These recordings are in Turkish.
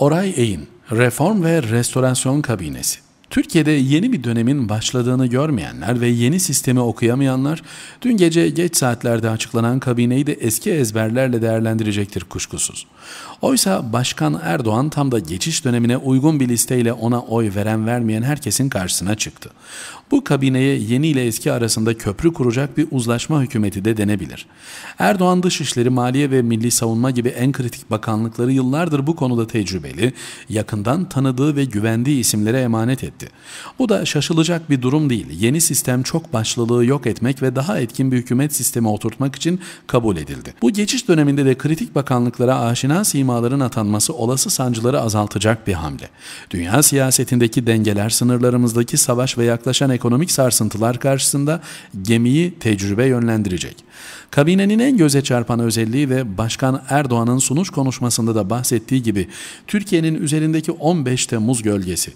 Oray Eğin, Reform ve Restorasyon Kabinesi Türkiye'de yeni bir dönemin başladığını görmeyenler ve yeni sistemi okuyamayanlar dün gece geç saatlerde açıklanan kabineyi de eski ezberlerle değerlendirecektir kuşkusuz. Oysa Başkan Erdoğan tam da geçiş dönemine uygun bir listeyle ona oy veren vermeyen herkesin karşısına çıktı. Bu kabineye yeni ile eski arasında köprü kuracak bir uzlaşma hükümeti de denebilir. Erdoğan Dışişleri, Maliye ve Milli Savunma gibi en kritik bakanlıkları yıllardır bu konuda tecrübeli, yakından tanıdığı ve güvendiği isimlere emanet etti etti. Bu da şaşılacak bir durum değil. Yeni sistem çok başlılığı yok etmek ve daha etkin bir hükümet sistemi oturtmak için kabul edildi. Bu geçiş döneminde de kritik bakanlıklara aşina simaların atanması olası sancıları azaltacak bir hamle. Dünya siyasetindeki dengeler, sınırlarımızdaki savaş ve yaklaşan ekonomik sarsıntılar karşısında gemiyi tecrübe yönlendirecek. Kabinenin en göze çarpan özelliği ve Başkan Erdoğan'ın sunuş konuşmasında da bahsettiği gibi Türkiye'nin üzerindeki 15 Temmuz gölgesi.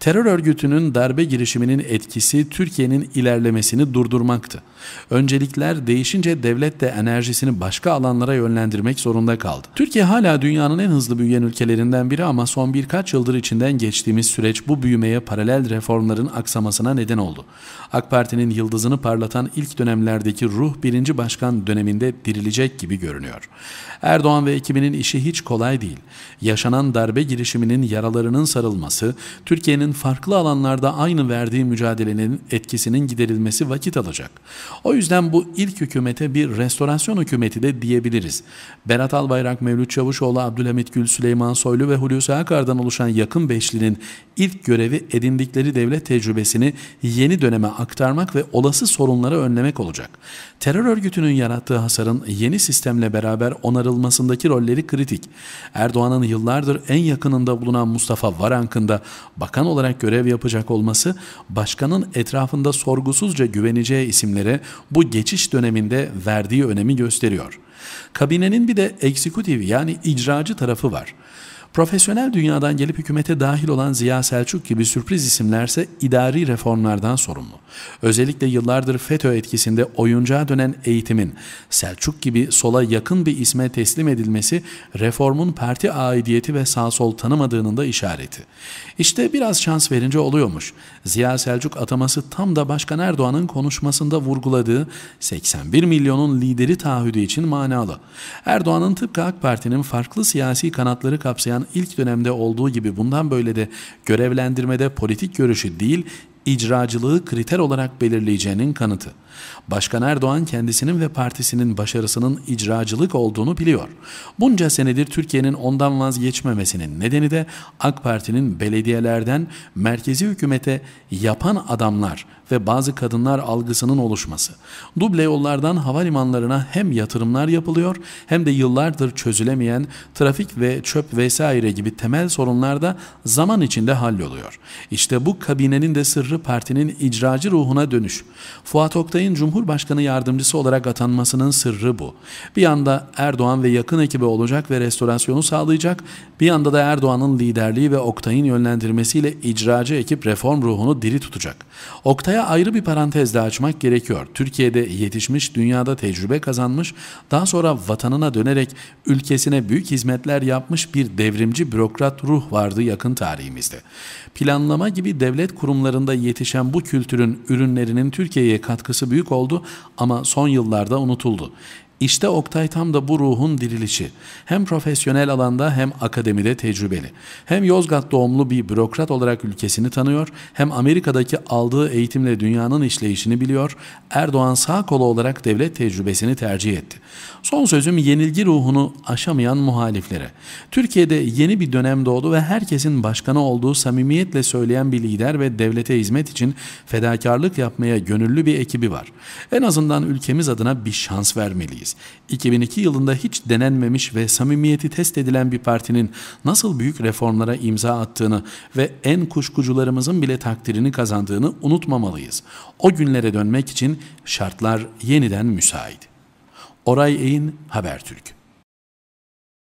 Terör örgütü örgütünün darbe girişiminin etkisi Türkiye'nin ilerlemesini durdurmaktı. Öncelikler değişince devlet de enerjisini başka alanlara yönlendirmek zorunda kaldı. Türkiye hala dünyanın en hızlı büyüyen ülkelerinden biri ama son birkaç yıldır içinden geçtiğimiz süreç bu büyümeye paralel reformların aksamasına neden oldu. AK Parti'nin yıldızını parlatan ilk dönemlerdeki ruh birinci başkan döneminde dirilecek gibi görünüyor. Erdoğan ve ekibinin işi hiç kolay değil. Yaşanan darbe girişiminin yaralarının sarılması, Türkiye'nin farklı farklı alanlarda aynı verdiği mücadelenin etkisinin giderilmesi vakit alacak. O yüzden bu ilk hükümete bir restorasyon hükümeti de diyebiliriz. Berat Albayrak, Mevlüt Çavuşoğlu, Abdülhamit Gül, Süleyman Soylu ve Hulusi Akar'dan oluşan yakın beşlinin ilk görevi edindikleri devlet tecrübesini yeni döneme aktarmak ve olası sorunları önlemek olacak. Terör örgütünün yarattığı hasarın yeni sistemle beraber onarılmasındaki rolleri kritik. Erdoğan'ın yıllardır en yakınında bulunan Mustafa Varank'ın da bakan olarak görev görev yapacak olması başkanın etrafında sorgusuzca güveneceği isimlere bu geçiş döneminde verdiği önemi gösteriyor. Kabinenin bir de eksekutif yani icracı tarafı var. Profesyonel dünyadan gelip hükümete dahil olan Ziya Selçuk gibi sürpriz isimlerse idari reformlardan sorumlu. Özellikle yıllardır FETÖ etkisinde oyuncağa dönen eğitimin Selçuk gibi sola yakın bir isme teslim edilmesi reformun parti aidiyeti ve sağ sol tanımadığının da işareti. İşte biraz şans verince oluyormuş. Ziya Selçuk ataması tam da Başkan Erdoğan'ın konuşmasında vurguladığı 81 milyonun lideri taahhüdü için manalı. Erdoğan'ın tıpkı AK Parti'nin farklı siyasi kanatları kapsayan ilk dönemde olduğu gibi bundan böyle de görevlendirmede politik görüşü değil, icracılığı kriter olarak belirleyeceğinin kanıtı. Başkan Erdoğan kendisinin ve partisinin başarısının icracılık olduğunu biliyor. Bunca senedir Türkiye'nin ondan vazgeçmemesinin nedeni de AK Parti'nin belediyelerden merkezi hükümete yapan adamlar ve bazı kadınlar algısının oluşması. Duble yollardan havalimanlarına hem yatırımlar yapılıyor hem de yıllardır çözülemeyen trafik ve çöp vesaire gibi temel sorunlar da zaman içinde halloluyor. İşte bu kabinenin de sırrı partinin icracı ruhuna dönüş. Fuat Oktay'ın Cumhurbaşkanı yardımcısı olarak atanmasının sırrı bu. Bir yanda Erdoğan ve yakın ekibi olacak ve restorasyonu sağlayacak, bir yanda da Erdoğan'ın liderliği ve Oktay'ın yönlendirmesiyle icracı ekip reform ruhunu diri tutacak. Oktay'a ayrı bir parantez de açmak gerekiyor. Türkiye'de yetişmiş, dünyada tecrübe kazanmış, daha sonra vatanına dönerek ülkesine büyük hizmetler yapmış bir devrimci bürokrat ruh vardı yakın tarihimizde. Planlama gibi devlet kurumlarında yetişen bu kültürün ürünlerinin Türkiye'ye katkısı büyük oldu ama son yıllarda unutuldu. İşte Oktay tam da bu ruhun dirilişi. Hem profesyonel alanda hem akademide tecrübeli. Hem Yozgat doğumlu bir bürokrat olarak ülkesini tanıyor, hem Amerika'daki aldığı eğitimle dünyanın işleyişini biliyor, Erdoğan sağ kolu olarak devlet tecrübesini tercih etti. Son sözüm yenilgi ruhunu aşamayan muhaliflere. Türkiye'de yeni bir dönem doğdu ve herkesin başkanı olduğu samimiyetle söyleyen bir lider ve devlete hizmet için fedakarlık yapmaya gönüllü bir ekibi var. En azından ülkemiz adına bir şans vermeliyiz. 2002 yılında hiç denenmemiş ve samimiyeti test edilen bir partinin nasıl büyük reformlara imza attığını ve en kuşkucularımızın bile takdirini kazandığını unutmamalıyız. O günlere dönmek için şartlar yeniden müsait. Oray Eğin, Habertürk